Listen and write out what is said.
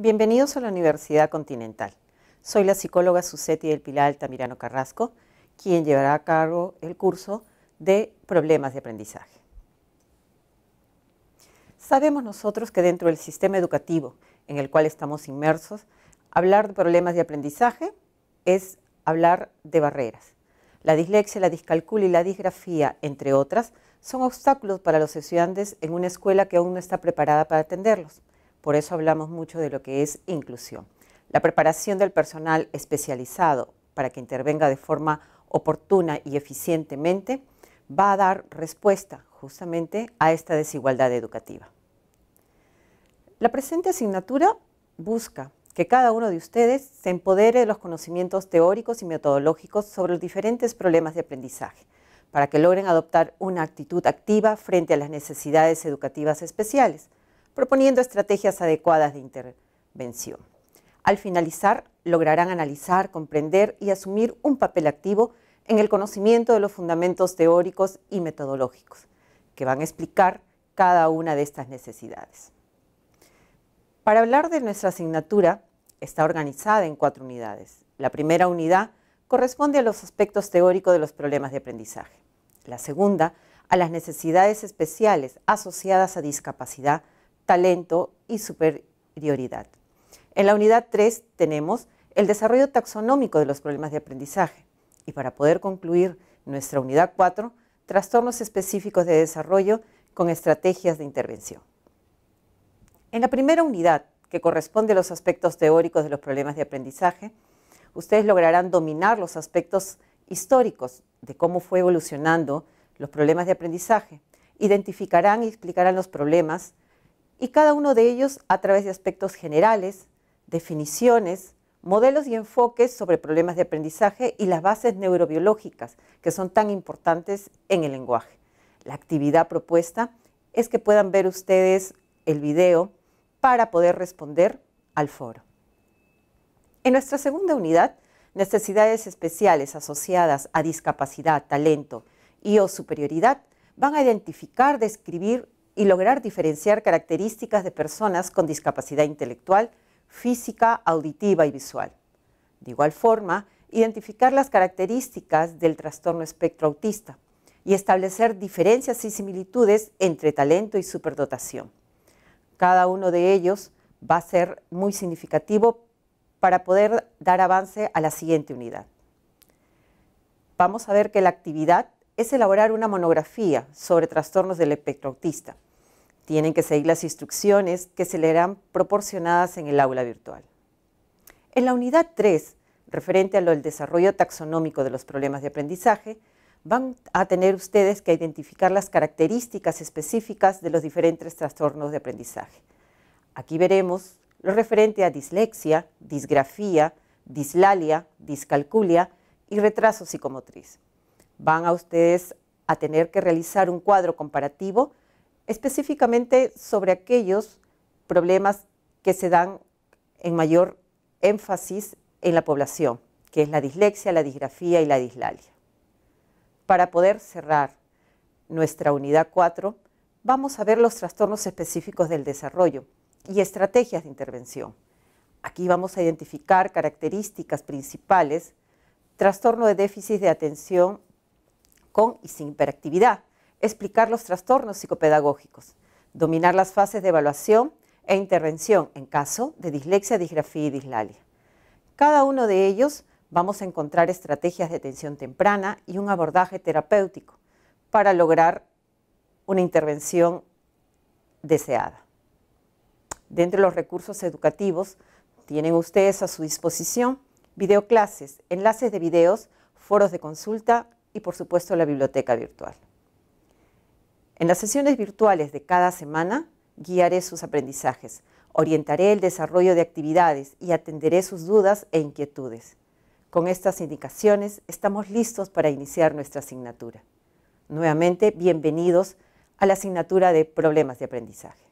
Bienvenidos a la Universidad Continental. Soy la psicóloga Susetti del Pilar Altamirano Carrasco, quien llevará a cargo el curso de Problemas de Aprendizaje. Sabemos nosotros que dentro del sistema educativo en el cual estamos inmersos, hablar de problemas de aprendizaje es hablar de barreras. La dislexia, la discalculia y la disgrafía, entre otras, son obstáculos para los estudiantes en una escuela que aún no está preparada para atenderlos. Por eso hablamos mucho de lo que es inclusión. La preparación del personal especializado para que intervenga de forma oportuna y eficientemente va a dar respuesta justamente a esta desigualdad educativa. La presente asignatura busca que cada uno de ustedes se empodere de los conocimientos teóricos y metodológicos sobre los diferentes problemas de aprendizaje, para que logren adoptar una actitud activa frente a las necesidades educativas especiales, proponiendo estrategias adecuadas de intervención. Al finalizar, lograrán analizar, comprender y asumir un papel activo en el conocimiento de los fundamentos teóricos y metodológicos que van a explicar cada una de estas necesidades. Para hablar de nuestra asignatura, está organizada en cuatro unidades. La primera unidad corresponde a los aspectos teóricos de los problemas de aprendizaje. La segunda, a las necesidades especiales asociadas a discapacidad, talento y superioridad. En la unidad 3 tenemos el desarrollo taxonómico de los problemas de aprendizaje. Y para poder concluir nuestra unidad 4, trastornos específicos de desarrollo con estrategias de intervención. En la primera unidad, que corresponde a los aspectos teóricos de los problemas de aprendizaje, ustedes lograrán dominar los aspectos históricos de cómo fue evolucionando los problemas de aprendizaje, identificarán y explicarán los problemas, y cada uno de ellos a través de aspectos generales, definiciones, modelos y enfoques sobre problemas de aprendizaje y las bases neurobiológicas que son tan importantes en el lenguaje. La actividad propuesta es que puedan ver ustedes el video para poder responder al foro. En nuestra segunda unidad, necesidades especiales asociadas a discapacidad, talento y o superioridad, van a identificar, describir y lograr diferenciar características de personas con discapacidad intelectual, física, auditiva y visual. De igual forma, identificar las características del trastorno espectro autista y establecer diferencias y similitudes entre talento y superdotación. Cada uno de ellos va a ser muy significativo para poder dar avance a la siguiente unidad. Vamos a ver que la actividad es elaborar una monografía sobre trastornos del espectro autista. Tienen que seguir las instrucciones que se le harán proporcionadas en el aula virtual. En la unidad 3, referente al desarrollo taxonómico de los problemas de aprendizaje, van a tener ustedes que identificar las características específicas de los diferentes trastornos de aprendizaje. Aquí veremos lo referente a dislexia, disgrafía, dislalia, discalculia y retraso psicomotriz. Van a ustedes a tener que realizar un cuadro comparativo específicamente sobre aquellos problemas que se dan en mayor énfasis en la población, que es la dislexia, la disgrafía y la dislalia. Para poder cerrar nuestra unidad 4, vamos a ver los trastornos específicos del desarrollo y estrategias de intervención. Aquí vamos a identificar características principales, trastorno de déficit de atención con y sin hiperactividad, explicar los trastornos psicopedagógicos, dominar las fases de evaluación e intervención en caso de dislexia, disgrafía y dislalia. Cada uno de ellos vamos a encontrar estrategias de atención temprana y un abordaje terapéutico para lograr una intervención deseada. Dentro de los recursos educativos tienen ustedes a su disposición videoclases, enlaces de videos, foros de consulta y por supuesto la biblioteca virtual. En las sesiones virtuales de cada semana guiaré sus aprendizajes, orientaré el desarrollo de actividades y atenderé sus dudas e inquietudes. Con estas indicaciones estamos listos para iniciar nuestra asignatura. Nuevamente, bienvenidos a la asignatura de Problemas de Aprendizaje.